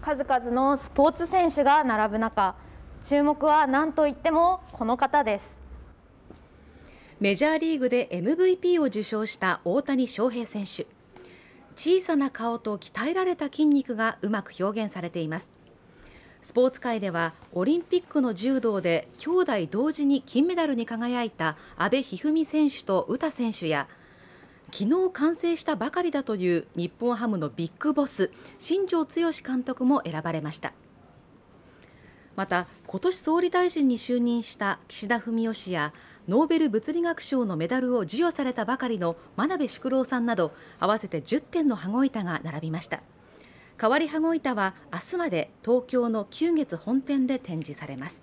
数々のスポーツ選手が並ぶ中注目は何といってもこの方ですメジャーリーグで MVP を受賞した大谷翔平選手小さな顔と鍛えられた筋肉がうまく表現されていますスポーツ界ではオリンピックの柔道で兄弟同時に金メダルに輝いた阿部一二三選手と詩選手や昨日完成したばかりだという日本ハムのビッグボス新庄剛志監督も選ばれましたまた今年総理大臣に就任した岸田文雄氏やノーベル物理学賞のメダルを授与されたばかりの真鍋淑郎さんなど合わせて10点の羽子板が並びました代わり羽子板は明日まで東京の久月本店で展示されます